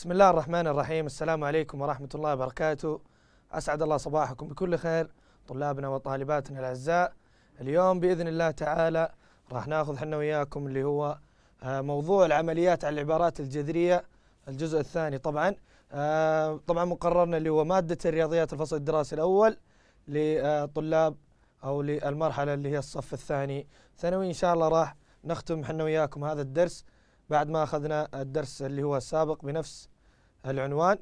بسم الله الرحمن الرحيم السلام عليكم ورحمة الله وبركاته أسعد الله صباحكم بكل خير طلابنا وطالباتنا الأعزاء اليوم بإذن الله تعالى راح ناخذ حنا وياكم اللي هو آه، موضوع العمليات على العبارات الجذرية الجزء الثاني طبعا آه، طبعا مقررنا اللي هو مادة الرياضيات الفصل الدراسي الأول لطلاب أو للمرحلة اللي هي الصف الثاني ثانوي إن شاء الله راح نختم حنا وياكم هذا الدرس بعد ما أخذنا الدرس اللي هو السابق بنفس العنوان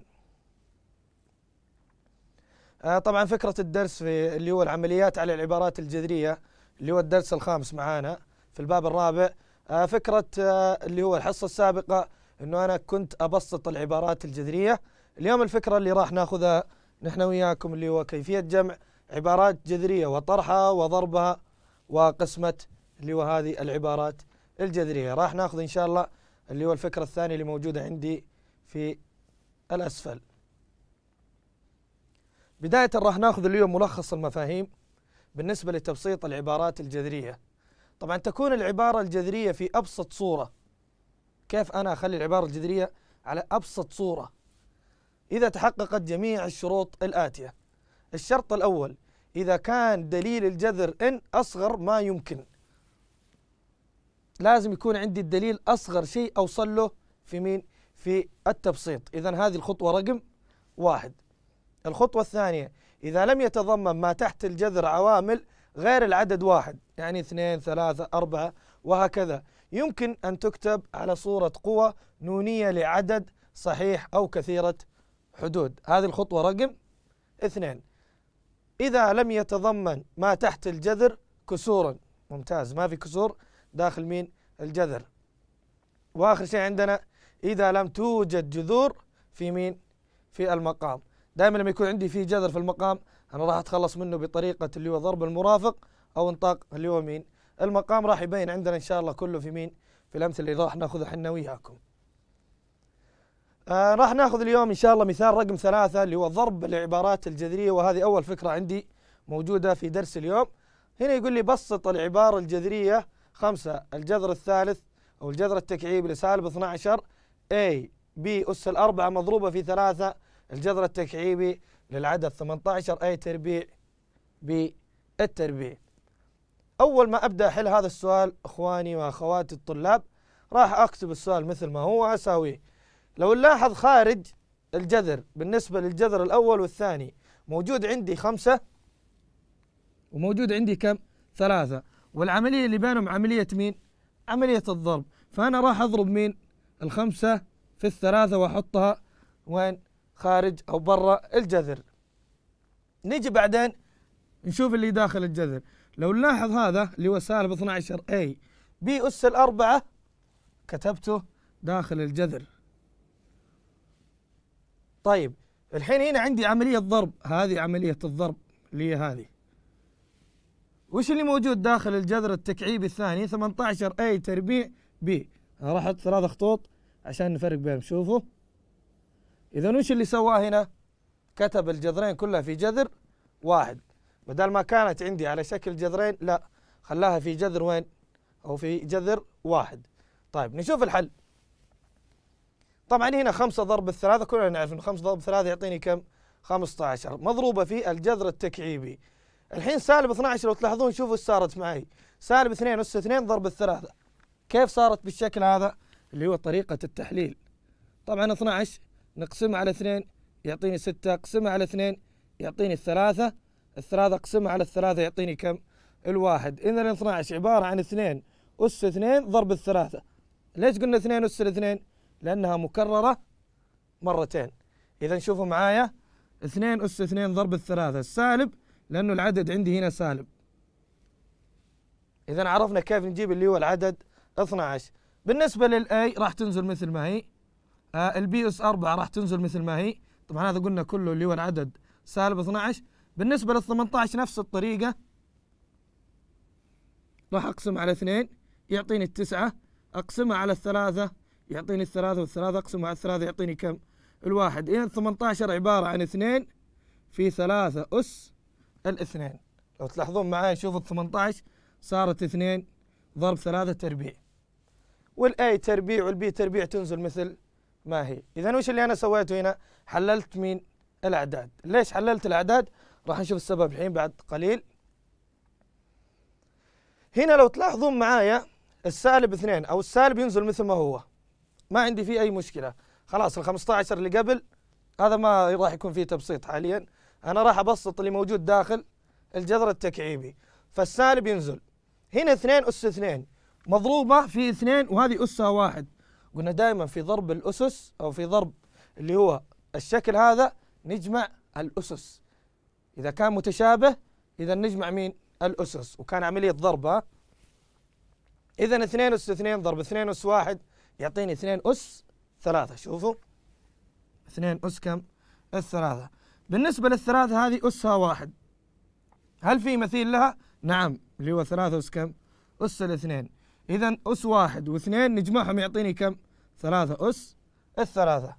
آه، طبعا فكرة الدرس في اللي هو العمليات على العبارات الجذرية اللي هو الدرس الخامس معانا في الباب الرابع آه، فكرة آه، اللي هو الحصة السابقة أنه أنا كنت أبسط العبارات الجذرية اليوم الفكرة اللي راح ناخذها نحن وياكم اللي هو كيفية جمع عبارات جذرية وطرحها وضربها وقسمة اللي هو هذه العبارات الجذرية راح ناخذ إن شاء الله اللي هو الفكرة الثانية اللي موجودة عندي في الأسفل بداية راح ناخذ اليوم ملخص المفاهيم بالنسبة لتبسيط العبارات الجذرية طبعا تكون العبارة الجذرية في أبسط صورة كيف أنا أخلي العبارة الجذرية على أبسط صورة إذا تحققت جميع الشروط الآتية الشرط الأول إذا كان دليل الجذر إن أصغر ما يمكن لازم يكون عندي الدليل أصغر شيء أوصل له في مين؟ في التبسيط إذا هذه الخطوة رقم واحد الخطوة الثانية إذا لم يتضمن ما تحت الجذر عوامل غير العدد واحد يعني اثنين ثلاثة أربعة وهكذا يمكن أن تكتب على صورة قوة نونية لعدد صحيح أو كثيرة حدود هذه الخطوة رقم اثنين إذا لم يتضمن ما تحت الجذر كسورا ممتاز ما في كسور داخل مين الجذر واخر شيء عندنا اذا لم توجد جذور في مين في المقام دائما لما يكون عندي في جذر في المقام انا راح اتخلص منه بطريقه اللي هو ضرب المرافق او انطاق اللي هو مين المقام راح يبين عندنا ان شاء الله كله في مين في الامثله اللي راح ناخذها احنا وياكم آه راح ناخذ اليوم ان شاء الله مثال رقم ثلاثة اللي هو ضرب العبارات الجذريه وهذه اول فكره عندي موجوده في درس اليوم هنا يقول لي بسط العباره الجذريه خمسة الجذر الثالث أو الجذر التكعيبي لسالب 12 A B أس الأربعة مضروبة في ثلاثة الجذر التكعيبي للعدد 18 A تربيع B التربيع أول ما أبدأ أحل هذا السؤال إخواني وأخواتي الطلاب راح أكتب السؤال مثل ما هو وأساويه لو نلاحظ خارج الجذر بالنسبة للجذر الأول والثاني موجود عندي خمسة وموجود عندي كم ثلاثة والعملية اللي بينهم عملية مين؟ عملية الضرب فأنا راح أضرب مين؟ الخمسة في الثلاثة وأحطها وين؟ خارج أو برا الجذر نيجي بعدين نشوف اللي داخل الجذر لو نلاحظ هذا اللي هو سالب 12 A بي أس الأربعة كتبته داخل الجذر طيب الحين هنا عندي عملية ضرب هذه عملية الضرب اللي هي هذه وش اللي موجود داخل الجذر التكعيبي الثاني 18 اي تربيع بي انا راح احط ثلاث خطوط عشان نفرق بينهم شوفوا اذا وش اللي سواه هنا كتب الجذرين كلها في جذر واحد بدل ما كانت عندي على شكل جذرين لا خلاها في جذر وين او في جذر واحد طيب نشوف الحل طبعا هنا 5 ضرب الثلاثة كلنا نعرف ان 5 ضرب 3 يعطيني كم 15 مضروبة في الجذر التكعيبي الحين سالب 12 لو تلاحظون شوفوا ايش صارت معي سالب 2 اس 2 ضرب الثلاثة كيف صارت بالشكل هذا اللي هو طريقة التحليل طبعا 12 نقسمها على 2 يعطيني 6 اقسمها على 2 يعطيني الثلاثة الثلاثة اقسمها على الثلاثة يعطيني كم الواحد إذا 12 عبارة عن 2 أس 2 ضرب الثلاثة ليش قلنا 2 أس 2 لأنها مكررة مرتين إذا شوفوا معايا 2 أس 2 ضرب الثلاثة السالب لأنه العدد عندي هنا سالب إذا عرفنا كيف نجيب اللي هو العدد 12 بالنسبة للأي راح تنزل مثل ما هي آه، البي اس 4 راح تنزل مثل ما هي طبعا هذا قلنا كله اللي هو العدد سالب 12 بالنسبة لل 18 نفس الطريقة راح أقسم على 2 يعطيني التسعة أقسمها على الثلاثة يعطيني الثلاثة والثلاثة أقسمها على الثلاثة يعطيني كم؟ الواحد إذا 18 عبارة عن اثنين في ثلاثة أس الاثنين لو تلاحظون معاي شوف ال 18 صارت اثنين ضرب ثلاثة تربيع والاي تربيع والبي تربيع تنزل مثل ما هي اذا وش اللي انا سويته هنا حللت مين الاعداد ليش حللت الاعداد راح نشوف السبب الحين بعد قليل هنا لو تلاحظون معايا السالب اثنين او السالب ينزل مثل ما هو ما عندي فيه اي مشكله خلاص ال 15 اللي قبل هذا ما راح يكون فيه تبسيط حاليا انا راح ابسط اللي موجود داخل الجذر التكعيبي فالسالب ينزل هنا اثنين اس اثنين مضروبه في اثنين وهذه اسها واحد قلنا دائما في ضرب الاسس او في ضرب اللي هو الشكل هذا نجمع الاسس اذا كان متشابه اذا نجمع مين الاسس وكان عمليه ضرب اذا اثنين اس اثنين ضرب اثنين اس واحد يعطيني اثنين اس ثلاثه شوفوا اثنين اس كم الثلاثه بالنسبة للثلاثة هذه أسها واحد هل في مثيل لها؟ نعم اللي هو ثلاثة أس كم؟ أس الاثنين إذا أس واحد واثنين نجمعهم يعطيني كم؟ ثلاثة أس الثلاثة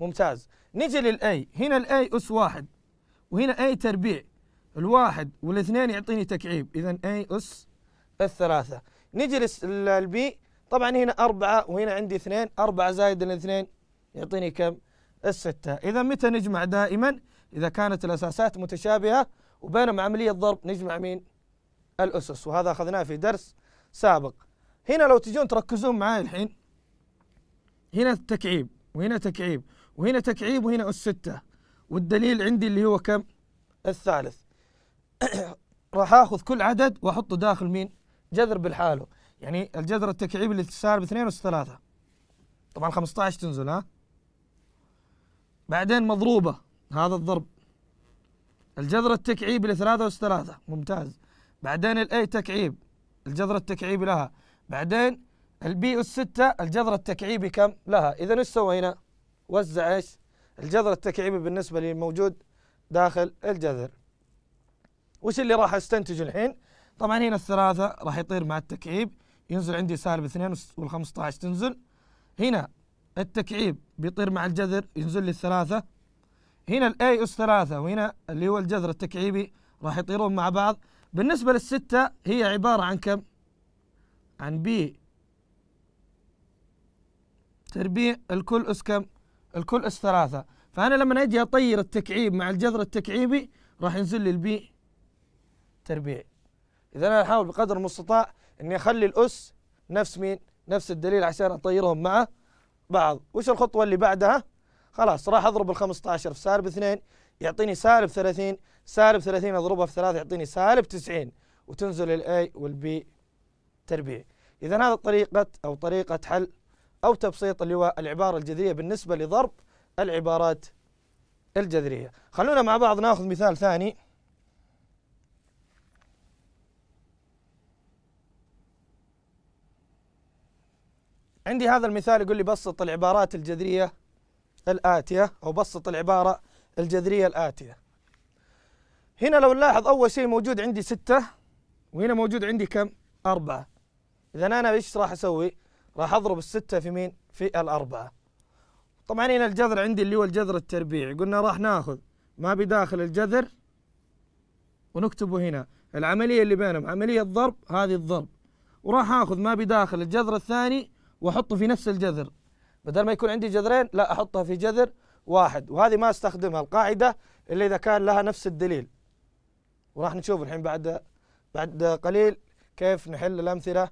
ممتاز نجي للأي هنا الأي أس واحد وهنا أي تربيع الواحد والاثنين يعطيني تكعيب إذا أي أس الثلاثة نجي للبي طبعا هنا أربعة وهنا عندي اثنين أربعة زائد الاثنين يعطيني كم؟ الستة إذا متى نجمع دائما إذا كانت الأساسات متشابهة وبينما عملية ضرب نجمع مين الأسس وهذا أخذناه في درس سابق هنا لو تجون تركزون معي الحين هنا تكعيب وهنا تكعيب وهنا تكعيب وهنا أس ستة والدليل عندي اللي هو كم الثالث راح اخذ كل عدد واحطه داخل مين جذر بالحاله يعني الجذر التكعيبي اللي صار باثنين أس ثلاثة طبعا 15 تنزل ها بعدين مضروبة هذا الضرب الجذر التكعيبي لثلاثة أس ثلاثة ممتاز بعدين الأي تكعيب الجذر التكعيبي لها بعدين البي أس ستة الجذر التكعيبي كم لها إذا إيش سوينا وزع إيش الجذر التكعيبي بالنسبة للموجود داخل الجذر وش اللي راح استنتج الحين طبعا هنا الثلاثة راح يطير مع التكعيب ينزل عندي سالب 2 وال15 تنزل هنا التكعيب بيطير مع الجذر ينزل لي الثلاثة هنا الاي اس ثلاثة وهنا اللي هو e الجذر التكعيبي راح يطيرون مع بعض بالنسبة للستة هي عبارة عن كم؟ عن بي تربيع الكل اس كم؟ الكل اس ثلاثة فأنا لما أجي أطير التكعيب مع الجذر التكعيبي راح ينزل لي البي تربيع إذا أنا أحاول بقدر المستطاع إني أخلي الأس نفس مين؟ نفس الدليل عشان أطيرهم معه بعض وش الخطوة اللي بعدها خلاص راح أضرب ال 15 في سالب 2 يعطيني سالب 30 سالب 30 أضربها في 3 يعطيني سالب 90 وتنزل الأي والبي تربيع إذا هذا طريقة أو طريقة حل أو تبسيط اللي هو العبارة الجذرية بالنسبة لضرب العبارات الجذرية خلونا مع بعض ناخذ مثال ثاني عندي هذا المثال يقول لي بسط العبارات الجذرية الآتية أو بسط العبارة الجذرية الآتية هنا لو نلاحظ أول شيء موجود عندي ستة وهنا موجود عندي كم؟ أربعة إذا أنا إيش راح أسوي؟ راح أضرب الستة في مين؟ في الأربعة طبعا هنا الجذر عندي اللي هو الجذر التربيعي قلنا راح ناخذ ما بداخل الجذر ونكتبه هنا العملية اللي بينهم عملية ضرب هذه الضرب وراح آخذ ما بداخل الجذر الثاني واحطه في نفس الجذر بدل ما يكون عندي جذرين لا احطها في جذر واحد وهذه ما استخدمها القاعده الا اذا كان لها نفس الدليل وراح نشوف الحين بعد بعد قليل كيف نحل الامثله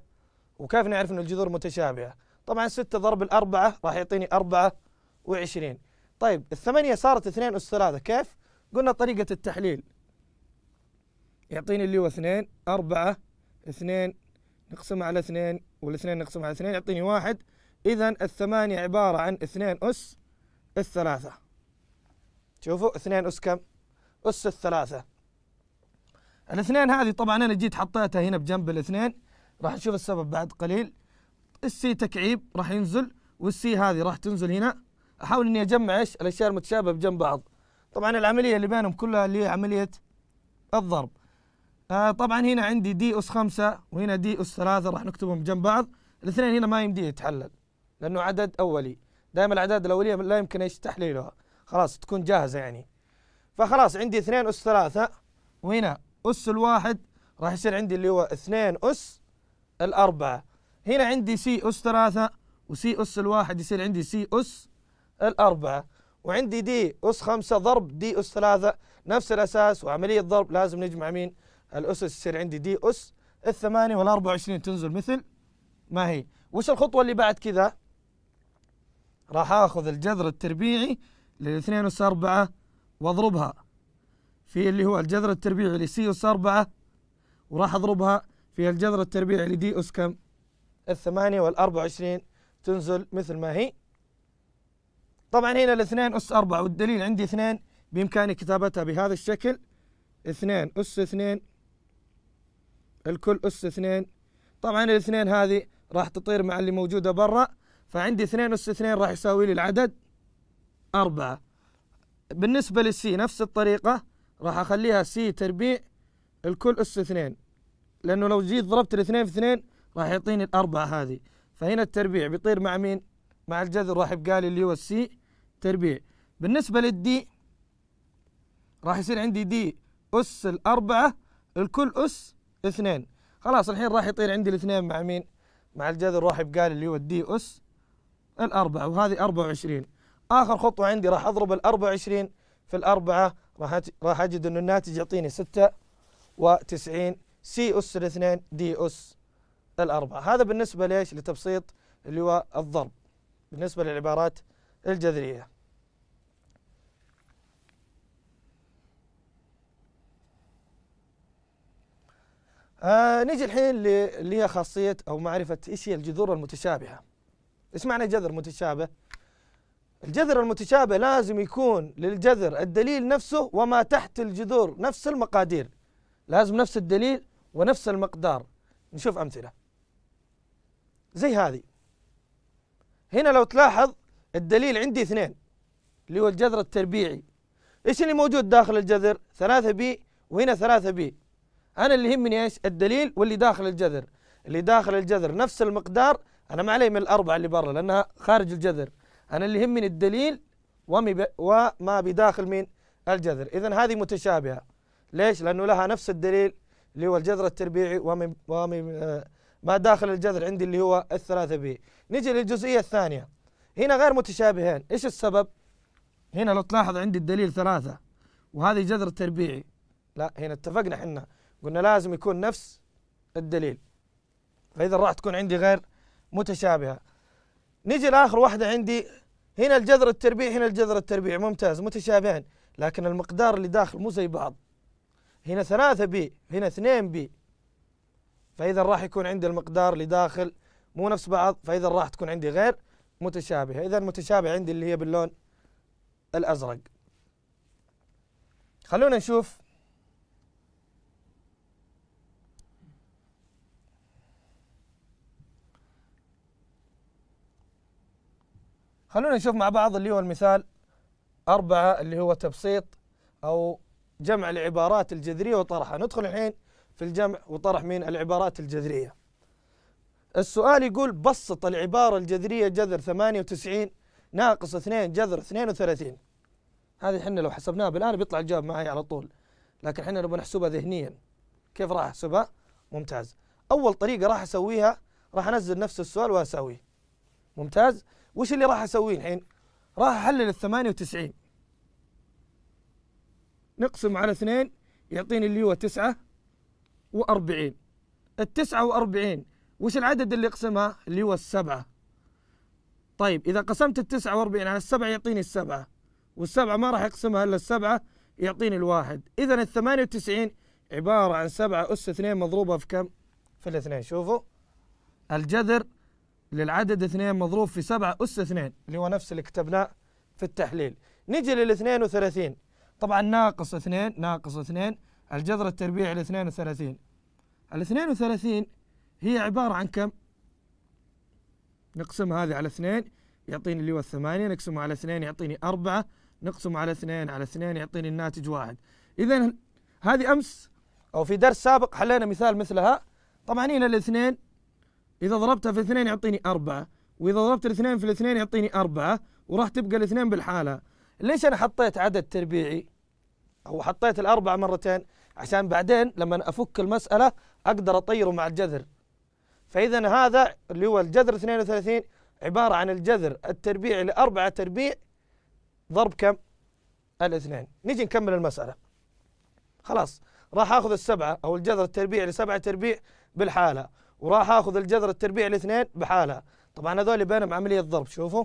وكيف نعرف ان الجذور متشابهه طبعا 6 ضرب الأربعة راح يعطيني 24 طيب الثمانية صارت 2 أس 3 كيف؟ قلنا طريقة التحليل يعطيني اللي هو 2 4 2 نقسمها على اثنين والاثنين نقسمها على اثنين يعطيني واحد إذا الثمانية عبارة عن اثنين أس الثلاثة شوفوا اثنين أس كم؟ أس الثلاثة الاثنين هذه طبعا أنا جيت حطيتها هنا بجنب الاثنين راح نشوف السبب بعد قليل السي تكعيب راح ينزل والسي هذه راح تنزل هنا أحاول إني أجمع إيش الأشياء المتشابهة بجنب بعض طبعا العملية اللي بينهم كلها اللي هي عملية الضرب آه طبعا هنا عندي دي اس 5 وهنا دي اس 3 راح نكتبهم جنب بعض الاثنين هنا ما يمديه يتحلل لانه عدد اولي دائما الاعداد الاوليه لا يمكن ايش تحليلها خلاص تكون جاهزه يعني فخلاص عندي 2 اس 3 وهنا اس الواحد راح يصير عندي اللي هو 2 اس الأربعة هنا عندي سي أس 3 وسي أس الواحد يصير عندي سي أس الأربعة وعندي دي أس 5 ضرب دي أس 3 نفس الأساس وعملية ضرب لازم نجمع مين الأسس يصير عندي دي أس الثمانية وال 24 تنزل مثل ما هي وش الخطوة اللي بعد كذا راح آخذ الجذر التربيعي 2 أس أربعة وأضربها في اللي هو الجذر التربيعي لسي أس أربعة وراح أضربها في الجذر التربيعي لدي أس كم الثمانية وال 24 تنزل مثل ما هي طبعا هنا الاثنين أس أربعة والدليل عندي اثنين بإمكاني كتابتها بهذا الشكل اثنين أس اثنين الكل أس اثنين طبعا الاثنين هذه راح تطير مع اللي موجودة برا فعندي اثنين أس اثنين راح يساوي لي العدد أربعة بالنسبة للسي نفس الطريقة راح أخليها سي تربيع الكل أس اثنين لأنه لو جيت ضربت الاثنين في اثنين راح يعطيني الأربعة هذه فهنا التربيع بيطير مع مين؟ مع الجذر راح يبقى لي اللي هو السي تربيع بالنسبة للدي راح يصير عندي دي أس الأربعة الكل أس اثنين خلاص الحين راح يطير عندي الاثنين مع مين مع الجذر راح يبقى لي اللي هو الدي اس الأربعة وهذه 24 آخر خطوة عندي راح أضرب ال 24 في الأربعة راح راح أجد إنه الناتج يعطيني 96 سي أس الاثنين دي أس الأربعة هذا بالنسبة ليش لتبسيط اللي هو الضرب بالنسبة للعبارات الجذرية آه نيجي الحين اللي هي خاصيه او معرفه ايش هي الجذور المتشابهه ايش معنى جذر متشابه الجذر المتشابه لازم يكون للجذر الدليل نفسه وما تحت الجذور نفس المقادير لازم نفس الدليل ونفس المقدار نشوف امثله زي هذه هنا لو تلاحظ الدليل عندي اثنين اللي هو الجذر التربيعي ايش اللي موجود داخل الجذر 3 بي وهنا 3 بي انا اللي يهمني ايش الدليل واللي داخل الجذر اللي داخل الجذر نفس المقدار انا ما علي من الاربعه اللي برا لانها خارج الجذر انا اللي يهمني الدليل وما بداخل من الجذر اذا هذه متشابهه ليش لانه لها نفس الدليل اللي هو الجذر التربيعي وما آه، ما داخل الجذر عندي اللي هو الثلاثة بي نجي للجزئية الثانية هنا غير متشابهين إيش السبب هنا لو تلاحظ عندي الدليل ثلاثة وهذه جذر تربيعي لا هنا اتفقنا احنا قلنا لازم يكون نفس الدليل فإذا راح تكون عندي غير متشابهة نيجي لآخر واحدة عندي هنا الجذر التربيع هنا الجذر التربيع ممتاز متشابهين لكن المقدار اللي داخل مو زي بعض هنا ثلاثة بي هنا اثنين بي فإذا راح يكون عندي المقدار اللي داخل مو نفس بعض فإذا راح تكون عندي غير متشابهة إذا متشابهة عندي اللي هي باللون الأزرق خلونا نشوف خلونا نشوف مع بعض اللي هو المثال أربعة اللي هو تبسيط أو جمع العبارات الجذرية وطرحها ندخل الحين في الجمع وطرح من العبارات الجذرية السؤال يقول بسط العبارة الجذرية جذر 98 ناقص 2 جذر 32 هذه احنا لو حسبناها بالآن بيطلع الجواب معي على طول لكن احنا نبغى نحسبها ذهنيا كيف راح أحسبها؟ ممتاز أول طريقة راح أسويها راح أنزل نفس السؤال وأسويه ممتاز وش اللي راح اسويه الحين؟ راح احلل ال 98 نقسم على اثنين يعطيني اللي هو 9 و40 ال 49 وش العدد اللي اقسمها؟ اللي هو السبعة طيب إذا قسمت ال 49 على السبعة يعطيني السبعة والسبعة ما راح يقسمها إلا السبعة يعطيني الواحد إذا ال 98 عبارة عن سبعة أس اثنين مضروبة في كم؟ في الاثنين شوفوا الجذر للعدد اثنين مضروب في سبعة أس اثنين اللي هو نفس اللي كتبناه في التحليل نجي لل 32 طبعا ناقص اثنين ناقص اثنين الجذر التربيعي ال 32 ال 32 هي عبارة عن كم؟ نقسم هذه على اثنين يعطيني اللي هو الثمانية نقسمه على اثنين يعطيني أربعة نقسم على اثنين على اثنين يعطيني الناتج واحد إذا هذه أمس أو في درس سابق حلينا مثال مثلها طبعا هنا الاثنين إذا ضربتها في اثنين يعطيني أربعة وإذا ضربت الاثنين في الاثنين يعطيني أربعة وراح تبقى الاثنين بالحالة ليش أنا حطيت عدد تربيعي أو حطيت الأربعة مرتين عشان بعدين لما أفك المسألة أقدر أطيره مع الجذر فإذا هذا اللي هو الجذر 32 عبارة عن الجذر التربيعي لأربعة تربيع ضرب كم؟ الاثنين نيجي نكمل المسألة خلاص راح أخذ السبعة أو الجذر التربيعي لسبعة تربيع بالحالة وراح اخذ الجذر التربيع الاثنين بحالها طبعا هذول بينهم عمليه ضرب شوفوا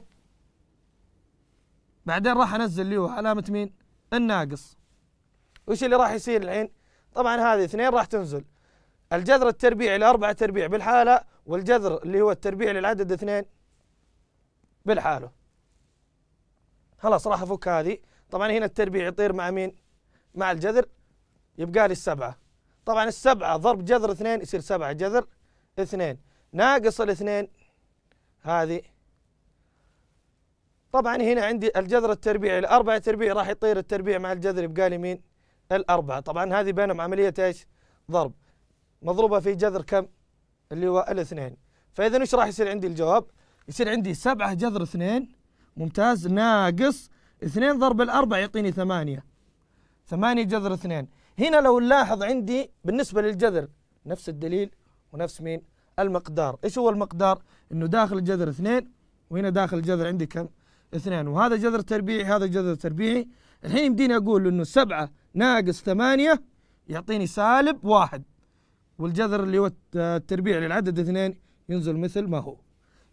بعدين راح انزل اللي هو علامه مين الناقص وش اللي راح يصير الحين طبعا هذه اثنين راح تنزل الجذر التربيعي لأربعة تربيع بالحالة والجذر اللي هو التربيع للعدد اثنين بالحالة خلاص راح أفك هذه طبعا هنا التربيع يطير مع مين مع الجذر يبقى لي السبعة طبعا السبعة ضرب جذر اثنين يصير سبعة جذر اثنين ناقص الاثنين هذه طبعا هنا عندي الجذر التربيعي الأربعة تربيع راح يطير التربيع مع الجذر يبقى لي مين الأربعة طبعا هذه بينهم عملية ايش ضرب مضروبة في جذر كم اللي هو الاثنين فإذا ايش راح يصير عندي الجواب يصير عندي سبعة جذر اثنين ممتاز ناقص اثنين ضرب الأربعة يعطيني ثمانية ثمانية جذر اثنين هنا لو نلاحظ عندي بالنسبة للجذر نفس الدليل ونفس مين المقدار ايش هو المقدار انه داخل الجذر اثنين وهنا داخل الجذر عندي كم اثنين وهذا جذر تربيعي هذا جذر تربيعي الحين يمديني اقول انه سبعة ناقص ثمانية يعطيني سالب واحد والجذر اللي هو التربيع للعدد اثنين ينزل مثل ما هو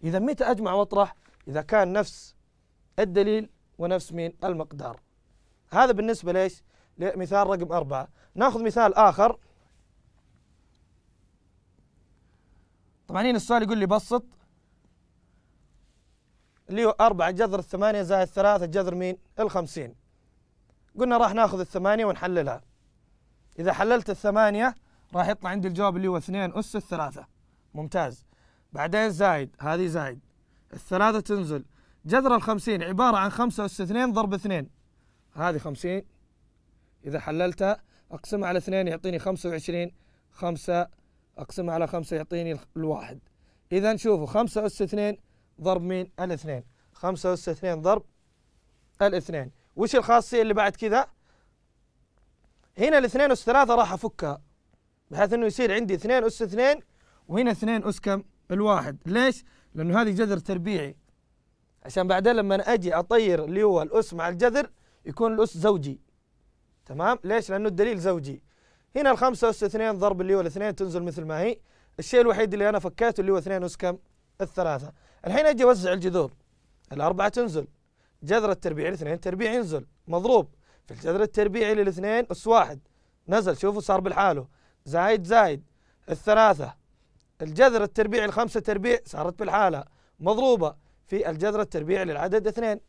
اذا متى اجمع واطرح اذا كان نفس الدليل ونفس مين المقدار هذا بالنسبة ليش لمثال رقم أربعة ناخذ مثال آخر طبعا هنا السؤال يقول لي بسط اللي هو 4 جذر الثمانية زائد 3 جذر مين؟ 50 قلنا راح ناخذ الثمانية ونحللها إذا حللت الثمانية راح يطلع عندي الجواب اللي هو 2 أس الثلاثة ممتاز بعدين زايد هذه زايد الثلاثة تنزل جذر الخمسين عبارة عن خمسة أس اثنين ضرب اثنين هذه خمسين إذا حللتها أقسمها على اثنين يعطيني خمسة وعشرين خمسة أقسمها على خمسة يعطيني الواحد إذا شوفوا خمسة أس اثنين ضرب مين الاثنين خمسة أس اثنين ضرب الاثنين وش الخاصية اللي بعد كذا هنا الاثنين أس ثلاثة راح أفكها بحيث أنه يصير عندي اثنين أس اثنين وهنا اثنين أس كم الواحد ليش لأنه هذه جذر تربيعي عشان بعدين لما أجي أطير اللي هو الأس مع الجذر يكون الأس زوجي تمام ليش لأنه الدليل زوجي هنا الخمسة أس اثنين ضرب اللي هو الاثنين تنزل مثل ما هي الشيء الوحيد اللي أنا فكيته اللي هو اثنين أس كم الثلاثة الحين أجي أوزع الجذور الأربعة تنزل جذر التربيعي الاثنين تربيع ينزل مضروب في الجذر التربيعي للاثنين أس واحد نزل شوفوا صار بالحاله زايد زايد الثلاثة الجذر التربيعي الخمسة تربيع صارت بالحالة مضروبة في الجذر التربيعي للعدد اثنين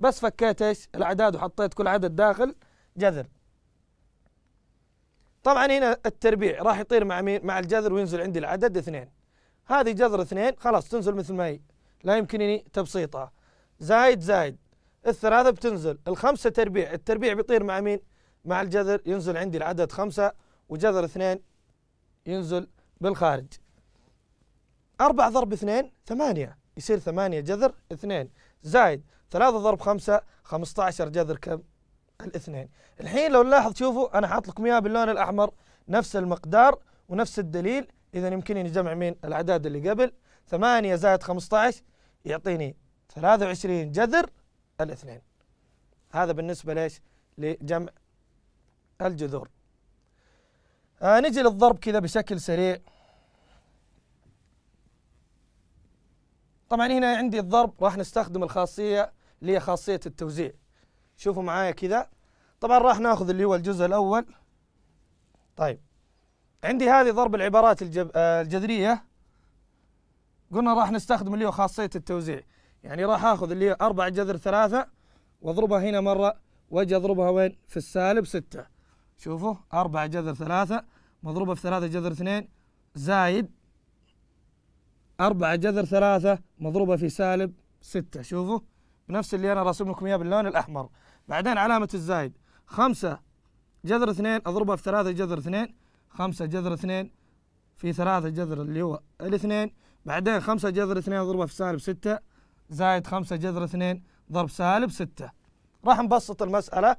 بس فكيت ايش الأعداد وحطيت كل عدد داخل جذر طبعا هنا التربيع راح يطير مع مين؟ مع الجذر وينزل عندي العدد اثنين. هذه جذر اثنين خلاص تنزل مثل ما هي لا يمكنني تبسيطها. زايد زايد الثلاثة بتنزل، الخمسة تربيع، التربيع بيطير مع مين؟ مع الجذر ينزل عندي العدد خمسة وجذر اثنين ينزل بالخارج. أربعة ضرب اثنين ثمانية يصير ثمانية جذر اثنين زايد ثلاثة ضرب خمسة 15 جذر كم؟ الاثنين الحين لو نلاحظ شوفوا انا حاط لكم اياها باللون الاحمر نفس المقدار ونفس الدليل اذا يمكنني نجمع مين الاعداد اللي قبل 8 زائد 15 يعطيني 23 جذر الاثنين هذا بالنسبه ليش لجمع الجذور آه نجي للضرب كذا بشكل سريع طبعا هنا عندي الضرب راح نستخدم الخاصيه اللي هي خاصيه التوزيع شوفوا معايا كذا طبعا راح ناخذ اللي هو الجزء الاول طيب عندي هذه ضرب العبارات الجب... آه، الجذريه قلنا راح نستخدم اللي هو خاصيه التوزيع يعني راح اخذ اللي هي اربع جذر ثلاثه واضربها هنا مره واجي اضربها وين في السالب ستة شوفوا اربع جذر ثلاثه مضروبه في ثلاثه جذر اثنين زايد اربع جذر ثلاثه مضروبه في سالب ستة شوفوا بنفس اللي انا راسم لكم اياه باللون الاحمر بعدين علامه الزايد خمسة جذر اثنين اضربها في ثلاثة جذر اثنين خمسة جذر اثنين في ثلاثة جذر اللي هو الاثنين بعدين خمسة جذر اثنين اضربها في سالب ستة زايد خمسة جذر اثنين ضرب سالب ستة راح نبسط المسألة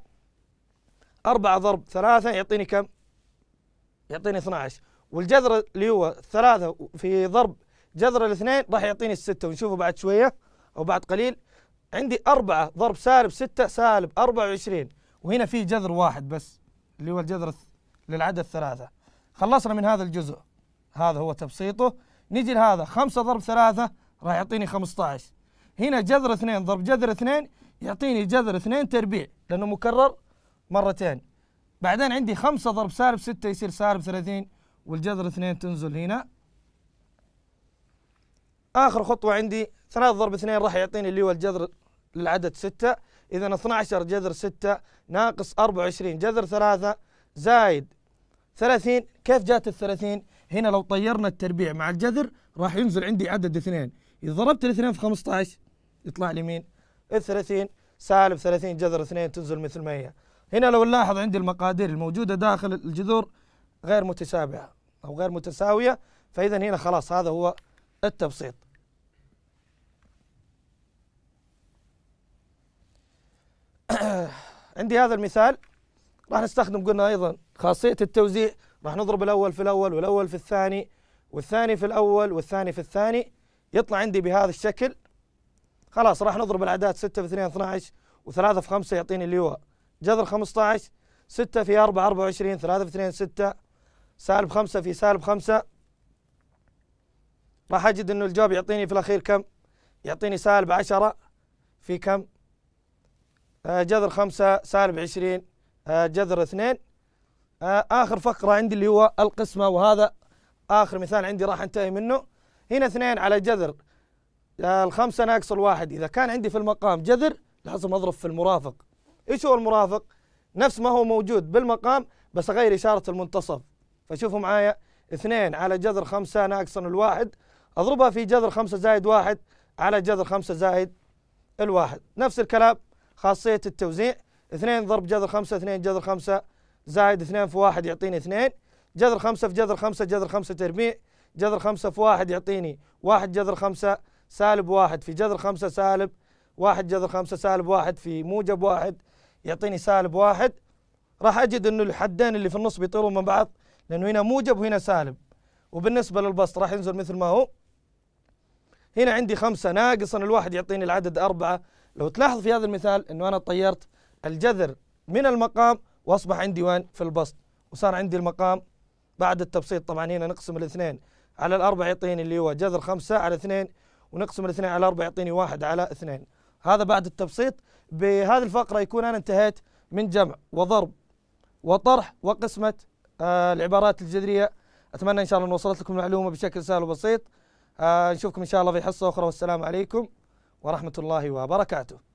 أربعة ضرب ثلاثة يعطيني كم؟ يعطيني 12 والجذر اللي هو ثلاثة في ضرب جذر الاثنين راح يعطيني الستة ونشوفه بعد شوية أو بعد قليل عندي 4 ضرب سالب 6 سالب 24 وهنا في جذر واحد بس اللي هو الجذر للعدد الثلاثة خلصنا من هذا الجزء هذا هو تبسيطه نجي لهذا 5 ضرب 3 راح يعطيني 15 هنا جذر 2 ضرب جذر 2 يعطيني جذر 2 تربيع لأنه مكرر مرتين بعدين عندي 5 ضرب سالب 6 يصير سالب 30 والجذر 2 تنزل هنا آخر خطوة عندي 3 ضرب 2 راح يعطيني اللي هو الجذر للعدد 6 إذا 12 جذر 6 ناقص 24 جذر 3 زايد 30 كيف جات ال 30 هنا لو طيرنا التربيع مع الجذر راح ينزل عندي عدد 2 إذا ضربت 2 في 15 يطلع لي مين؟ ال 30 سالب 30 جذر 2 تنزل مثل ما هي هنا لو نلاحظ عندي المقادير الموجودة داخل الجذور غير متسابعة أو غير متساوية فإذا هنا خلاص هذا هو التبسيط عندي هذا المثال راح نستخدم قلنا أيضا خاصية التوزيع راح نضرب الأول في الأول والأول في الثاني والثاني في الأول والثاني في الثاني يطلع عندي بهذا الشكل خلاص راح نضرب الأعداد 6 في 2 12 و3 في 5 يعطيني اللي هو جذر 15 6 في 4 24 3 في 2 6 سالب 5 في سالب 5 راح أجد أنه الجواب يعطيني في الأخير كم؟ يعطيني سالب 10 في كم؟ آه، جذر خمسة سالب عشرين آه، جذر اثنين آه، آخر فقرة عندي اللي هو القسمة وهذا آخر مثال عندي راح أنتهي منه هنا اثنين على جذر الخمسة ناقص الواحد إذا كان عندي في المقام جذر لازم أضرب في المرافق إيش هو المرافق؟ نفس ما هو موجود بالمقام بس أغير إشارة المنتصف فشوفوا معايا اثنين على جذر خمسة ناقص الواحد أضربها في جذر خمسة زائد واحد على جذر خمسة زائد الواحد نفس الكلام خاصية التوزيع 2 ضرب جذر 5 2 جذر 5 زائد 2 في 1 يعطيني 2 جذر 5 في جذر 5 جذر 5 تربيع جذر 5 في 1 يعطيني 1 جذر 5 سالب 1 في جذر 5 سالب 1 جذر 5 سالب 1 في موجب 1 يعطيني سالب 1 راح أجد أنه الحدين اللي في النص بيطيرون من بعض لأنه هنا موجب وهنا سالب وبالنسبة للبسط راح ينزل مثل ما هو هنا عندي 5 ناقصا الواحد يعطيني العدد 4 لو تلاحظ في هذا المثال أنه أنا طيرت الجذر من المقام وأصبح عندي وين في البسط وصار عندي المقام بعد التبسيط طبعا هنا نقسم الاثنين على الأربع يعطيني اللي هو جذر خمسة على اثنين ونقسم الاثنين على أربع يعطيني واحد على اثنين هذا بعد التبسيط بهذه الفقرة يكون أنا انتهيت من جمع وضرب وطرح وقسمة آه، العبارات الجذرية أتمنى إن شاء الله أن وصلت لكم المعلومة بشكل سهل وبسيط آه، نشوفكم إن شاء الله في حصة أخرى والسلام عليكم ورحمة الله وبركاته